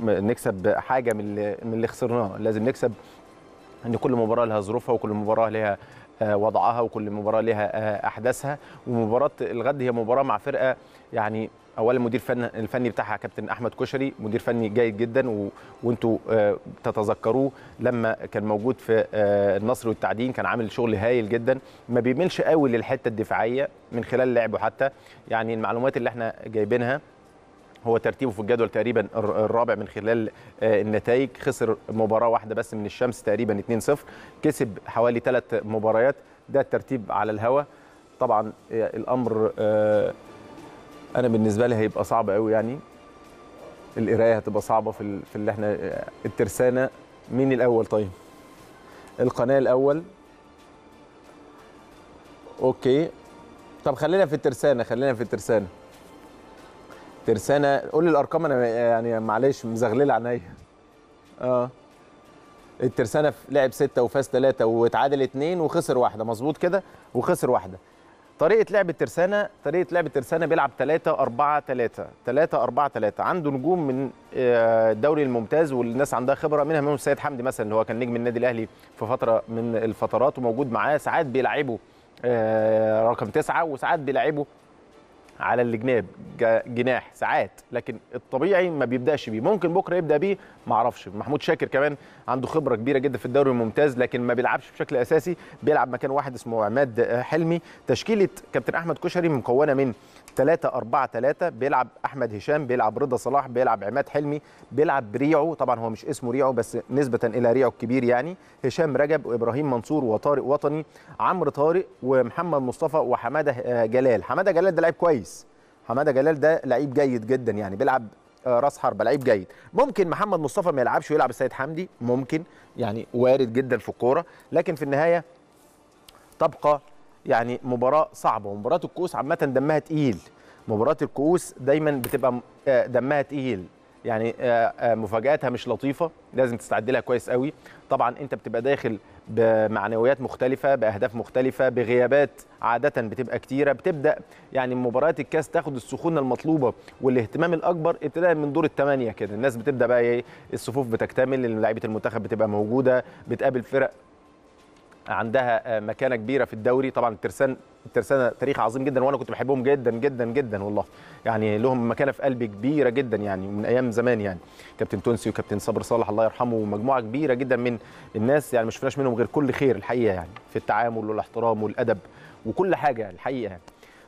نكسب حاجه من اللي من اللي خسرناه لازم نكسب ان كل مباراه لها ظروفها وكل مباراه لها آه، وضعها وكل مباراه لها آه، احداثها ومباراه الغد هي مباراه مع فرقه يعني اولا المدير فن الفني بتاعها كابتن احمد كشري مدير فني جيد جدا و... وانتوا آه، تتذكروه لما كان موجود في النصر والتعدين كان عامل شغل هايل جدا ما بيميلش قوي للحته الدفاعيه من خلال لعبه حتى يعني المعلومات اللي احنا جايبينها هو ترتيبه في الجدول تقريبا الرابع من خلال آه، النتائج خسر مباراه واحده بس من الشمس تقريبا 2-0 كسب حوالي ثلاث مباريات ده الترتيب على الهوا طبعا آه، الامر آه، انا بالنسبه لي هيبقى صعب قوي يعني القرايه هتبقى صعبه في في اللي احنا الترسانه مين الاول طيب القناه الاول اوكي طب خلينا في الترسانه خلينا في الترسانه ترسانه قول لي الارقام انا يعني معلش مزغلله عينيا اه الترسانه لعب سته وفاز ثلاثه واتعادل اثنين وخسر واحده مظبوط كده وخسر واحده طريقه لعب الترسانه طريقه لعب الترسانه بيلعب 3 4 3 3 4 3 عنده نجوم من آه، الدوري الممتاز والناس عندها خبره منها منهم السيد حمدي مثلا اللي هو كان نجم النادي الاهلي في فتره من الفترات وموجود معاه ساعات بيلعبه آه، رقم تسعه وساعات بيلعبه على الجناب جناح ساعات لكن الطبيعي ما بيبداش بيه ممكن بكره يبدا بيه ما اعرفش محمود شاكر كمان عنده خبره كبيره جدا في الدوري الممتاز لكن ما بيلعبش بشكل اساسي بيلعب مكان واحد اسمه عماد حلمي تشكيله كابتن احمد كشري مكونه من 3 4 3 بيلعب احمد هشام بيلعب رضا صلاح بيلعب عماد حلمي بيلعب ريعو طبعا هو مش اسمه ريعو بس نسبه الى ريعو الكبير يعني هشام رجب وابراهيم منصور وطارق وطني عمرو طارق ومحمد مصطفى وحماده آه، جلال حماده جلال ده لعيب كويس حماده جلال ده لعيب جيد جدا يعني بيلعب آه، راس حربه لعيب جيد ممكن محمد مصطفى ما يلعبش ويلعب السيد حمدي ممكن يعني وارد جدا في الكوره لكن في النهايه تبقى يعني مباراه صعبه ومباراه الكؤوس عامه دمها تقيل مباراه الكؤوس دايما بتبقى آه، دمها تقيل يعني آه، آه، مفاجاتها مش لطيفه لازم تستعد لها كويس قوي طبعا انت بتبقى داخل بمعنويات مختلفه باهداف مختلفه بغيابات عاده بتبقى كتيره بتبدا يعني مباريات الكاس تاخد السخونه المطلوبه والاهتمام الاكبر ابتداء من دور الثمانيه كده الناس بتبدا بقى ايه الصفوف بتكتمل لعيبه المنتخب بتبقى موجوده بتقابل فرق عندها آه، مكانه كبيره في الدوري طبعا الترسان الترسانه تاريخ عظيم جدا وانا كنت بحبهم جدا جدا جدا والله يعني لهم مكانه في قلبي كبيره جدا يعني من ايام زمان يعني كابتن تونسي وكابتن صبر صالح الله يرحمه ومجموعه كبيره جدا من الناس يعني ما شفناش منهم غير كل خير الحقيقه يعني في التعامل والاحترام والادب وكل حاجه يعني الحقيقه يعني.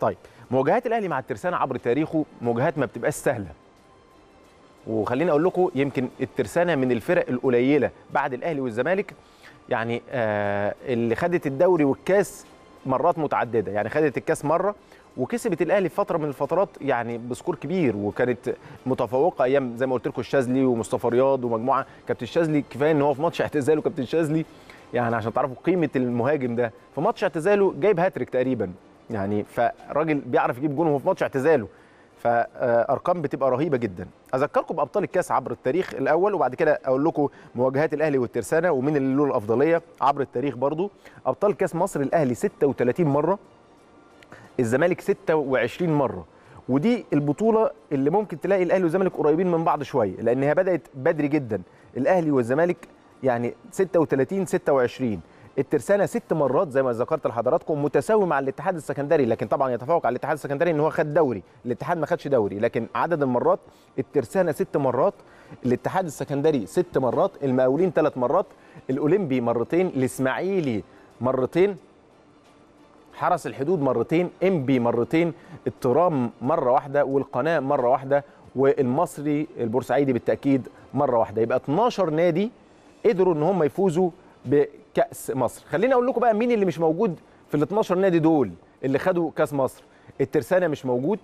طيب مواجهات الاهلي مع الترسانه عبر تاريخه مواجهات ما بتبقاش سهله وخليني اقول لكم يمكن الترسانه من الفرق القليله بعد الاهلي والزمالك يعني آه، اللي خدت الدوري والكاس مرات متعدده يعني خدت الكاس مره وكسبت الاهلي في فتره من الفترات يعني بسكور كبير وكانت متفوقه ايام زي ما قلت لكم الشاذلي ومصطفى رياض ومجموعه كابتن الشاذلي كفايه ان هو في ماتش اعتزاله كابتن الشاذلي يعني عشان تعرفوا قيمه المهاجم ده في ماتش اعتزاله جايب هاتريك تقريبا يعني فراجل بيعرف يجيب جون وهو في ماتش اعتزاله فارقام بتبقى رهيبه جدا اذكركم بابطال الكاس عبر التاريخ الاول وبعد كده اقول لكم مواجهات الاهلي والترسانه ومين اللي له الافضليه عبر التاريخ برضو ابطال كاس مصر الاهلي 36 مره الزمالك 26 مره ودي البطوله اللي ممكن تلاقي الاهلي والزمالك قريبين من بعض شويه لانها بدات بدري جدا الاهلي والزمالك يعني 36 26 الترسانه ست مرات زي ما ذكرت لحضراتكم متساوي مع الاتحاد السكندري لكن طبعا يتفوق على الاتحاد السكندري ان هو خد دوري الاتحاد ما خدش دوري لكن عدد المرات الترسانه ست مرات الاتحاد السكندري ست مرات المقاولين ثلاث مرات الاولمبي مرتين الاسماعيلي مرتين حرس الحدود مرتين انبي مرتين الترام مره واحده والقناه مره واحده والمصري البورسعيدي بالتاكيد مره واحده يبقى 12 نادي قدروا ان هم يفوزوا كاس مصر خليني اقول لكم بقى مين اللي مش موجود في ال 12 نادي دول اللي خدوا كاس مصر الترسانه مش موجود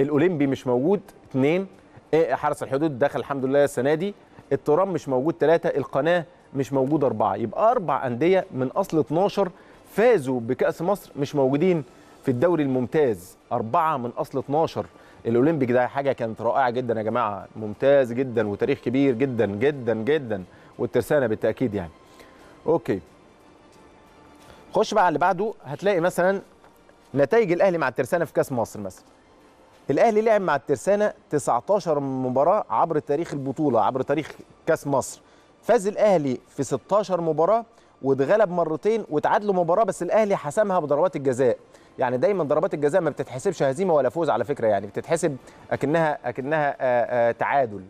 الاولمبي مش موجود اثنين إيه، حرس الحدود دخل الحمد لله السنه دي الترام مش موجود ثلاثه القناه مش موجود اربعه يبقى اربع انديه من اصل 12 فازوا بكاس مصر مش موجودين في الدوري الممتاز اربعه من اصل 12 الاولمبيك ده حاجه كانت رائعه جدا يا جماعه ممتاز جدا وتاريخ كبير جدا جدا جدا والترسانه بالتاكيد يعني اوكي خش بقى على اللي بعده هتلاقي مثلا نتائج الاهلي مع الترسانه في كاس مصر مثلا الاهلي لعب مع الترسانه 19 مباراه عبر تاريخ البطوله عبر تاريخ كاس مصر فاز الاهلي في 16 مباراه واتغلب مرتين وتعادلوا مباراه بس الاهلي حسمها بضربات الجزاء يعني دايما ضربات الجزاء ما بتتحسبش هزيمه ولا فوز على فكره يعني بتتحسب اكنها اكنها آآ آه، آآ آه، تعادل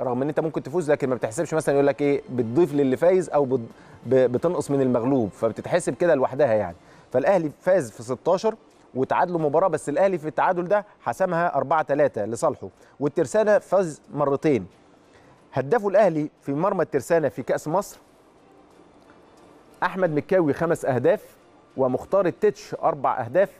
رغم ان انت ممكن تفوز لكن ما بتحسبش مثلا يقول لك ايه بتضيف للي فايز او بتنقص من المغلوب فبتتحسب كده لوحدها يعني فالاهلي فاز في 16 وتعادلوا مباراه بس الاهلي في التعادل ده حسمها 4 3 لصالحه والترسانه فاز مرتين هدفه الاهلي في مرمى الترسانه في كاس مصر احمد مكاوي خمس اهداف ومختار التتش اربع اهداف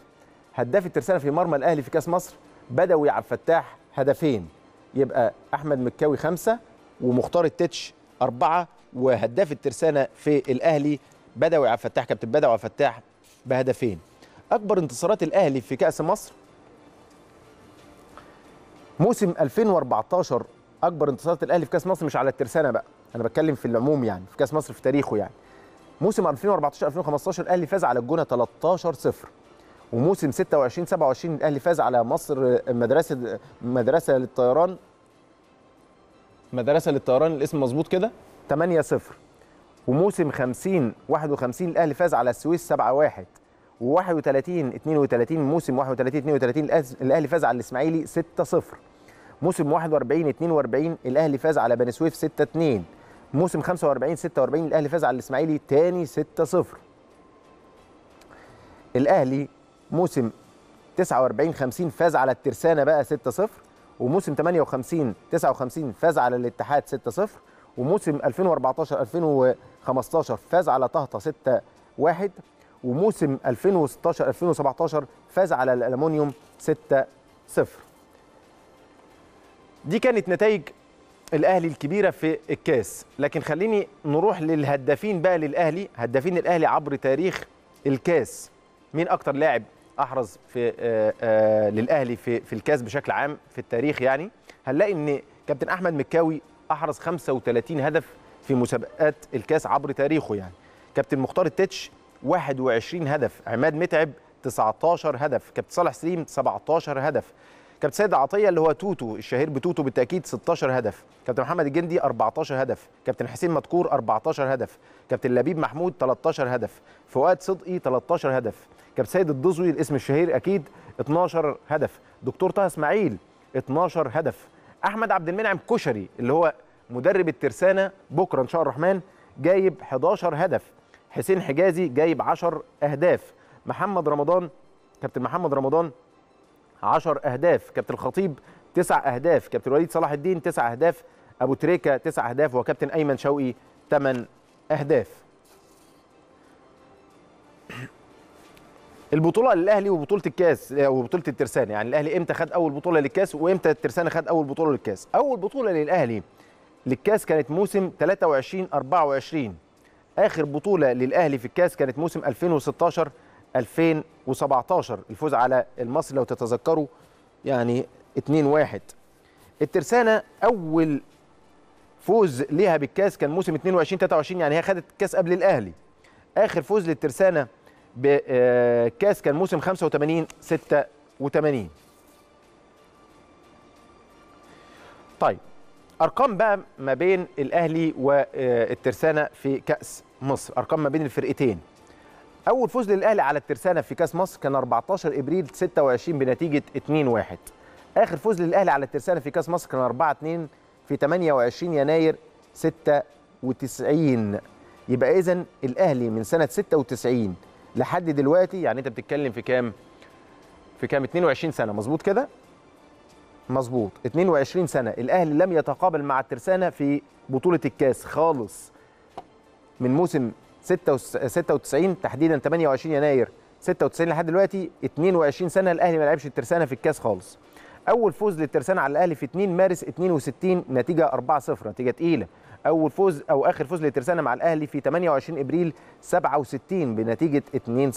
هداف الترسانه في مرمى الاهلي في كاس مصر بدوي عبد الفتاح هدفين يبقى احمد مكاوي خمسه ومختار التتش اربعه وهداف الترسانه في الاهلي بدوي عبد الفتاح كابتن بدوي عبد الفتاح بهدفين اكبر انتصارات الاهلي في كاس مصر موسم 2014 اكبر انتصارات الاهلي في كاس مصر مش على الترسانه بقى انا بتكلم في العموم يعني في كاس مصر في تاريخه يعني موسم 2014 2015 الاهلي فاز على الجونه 13 0 وموسم 26 27 الاهلي فاز على مصر آه، مدرسه آه، مدرسه للطيران مدرسه للطيران الاسم مظبوط كده 8 0 وموسم 50 51 الاهلي فاز على السويس 7 1 و31 32 موسم 31 32 الاهلي فاز على الاسماعيلي 6 0 موسم 41 42 الاهلي فاز على بني سويف 6 2 موسم 45 46 الاهلي فاز على الاسماعيلي تاني 6 0 الاهلي موسم 49 50 فاز على الترسانه بقى 6 0 وموسم 58 59 فاز على الاتحاد 6 0 وموسم 2014 2015 فاز على طهطا 6 1 وموسم 2016 2017 فاز على الالومنيوم 6 0 دي كانت نتائج الاهلي الكبيره في الكاس لكن خليني نروح للهدافين بقى للاهلي هدافين الاهلي عبر تاريخ الكاس مين اكتر لاعب احرز في آآ آه، آآ آه، للاهلي في في الكاس بشكل عام في التاريخ يعني هنلاقي ان كابتن احمد مكاوي احرز 35 هدف في مسابقات الكاس عبر تاريخه يعني كابتن مختار التتش 21 هدف عماد متعب 19 هدف كابتن صالح سليم 17 هدف كابتن سيد عطيه اللي هو توتو الشهير بتوتو بالتاكيد 16 هدف كابتن محمد الجندي 14 هدف كابتن حسين مدكور 14 هدف كابتن لبيب محمود 13 هدف فؤاد صدقي 13 هدف سيد الدزوي الاسم الشهير اكيد 12 هدف دكتور طه اسماعيل 12 هدف احمد عبد المنعم كشري اللي هو مدرب الترسانه بكره ان شاء الرحمن جايب 11 هدف حسين حجازي جايب 10 اهداف محمد رمضان كابتن محمد رمضان 10 اهداف كابتن الخطيب 9 اهداف كابتن وليد صلاح الدين 9 اهداف ابو تريكه 9 اهداف وكابتن ايمن شوقي 8 اهداف البطوله للاهلي وبطوله الكاس آه، وبطوله الترسانه يعني الاهلي امتى خد اول بطوله للكاس وامتى الترسانه خد اول بطوله للكاس اول بطوله للاهلي للكاس كانت موسم 23 24 اخر بطوله للاهلي في الكاس كانت موسم 2016 2017 الفوز على المصري لو تتذكروا يعني 2-1 الترسانه اول فوز ليها بالكاس كان موسم 22 23 يعني هي خدت الكاس قبل الاهلي اخر فوز للترسانه بكاس آه، كان موسم 85 86 طيب ارقام بقى ما بين الاهلي والترسانه في كاس مصر ارقام ما بين الفرقتين اول فوز للاهلي على الترسانه في كاس مصر كان 14 ابريل 26 بنتيجه 2-1 اخر فوز للاهلي على الترسانه في كاس مصر كان 4-2 في 28 يناير 96 يبقى اذا الاهلي من سنه 96 لحد دلوقتي يعني انت بتتكلم في كام في كام 22 سنه مظبوط كده مظبوط 22 سنه الاهلي لم يتقابل مع الترسانه في بطوله الكاس خالص من موسم 96 تحديدا 28 يناير 96 لحد دلوقتي 22 سنه الاهلي ما لعبش الترسانه في الكاس خالص اول فوز للترسانه على الاهلي في 2 مارس 62 نتيجه 4-0 نتيجه تقيله اول فوز او اخر فوز لترسانة مع الاهلي في 28 ابريل 67 بنتيجه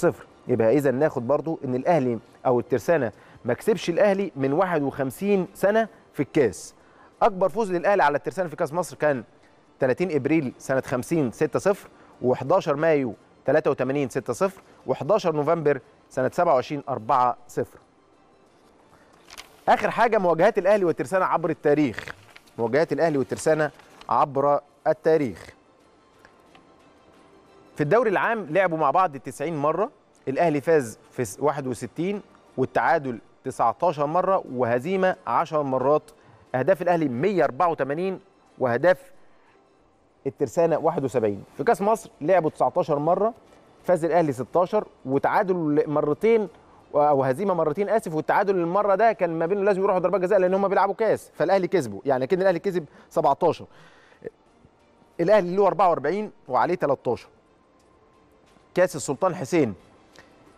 2-0 يبقى اذا ناخد برضو ان الاهلي او الترسانة ما كسبش الاهلي من 51 سنه في الكاس اكبر فوز للاهلي على الترسانة في كاس مصر كان 30 ابريل سنه 50 6-0 و11 مايو 83 6-0 و11 نوفمبر سنه 27 4-0 اخر حاجه مواجهات الاهلي والترسانة عبر التاريخ مواجهات الاهلي والترسانة عبر التاريخ في الدوري العام لعبوا مع بعض 90 مرة الأهلي فاز في 61 والتعادل 19 مرة وهزيمة 10 مرات أهداف الأهلي 184 وهداف الترسانة 71 في كأس مصر لعبوا 19 مرة فاز الأهلي 16 وتعادل مرتين او هزيمه مرتين اسف والتعادل المره ده كان ما بينه لازم يروحوا ضربات جزاء لان هم بيلعبوا كاس فالاهلي كسبوا يعني كده الاهلي كسب 17 الاهلي له 44 وعليه 13 كاس السلطان حسين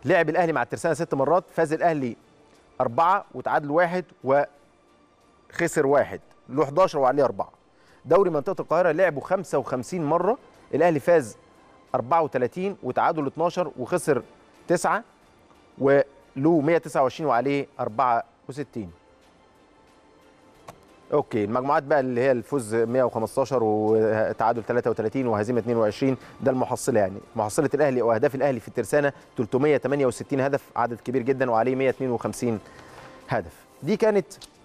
لعب الاهلي مع الترسانه ست مرات فاز الاهلي أربعة وتعادل واحد وخسر واحد له 11 وعليه أربعة دوري منطقة القاهرة لعبوا 55 مرة الأهلي فاز 34 وتعادل 12 وخسر 9 وله 129 وعليه 64 اوكي المجموعات بقى اللي هي الفوز 115 وتعادل 33 وهزيمه 22 ده المحصله يعني محصله الاهلي او اهداف الاهلي في الترسانه 368 هدف عدد كبير جدا وعليه 152 هدف دي كانت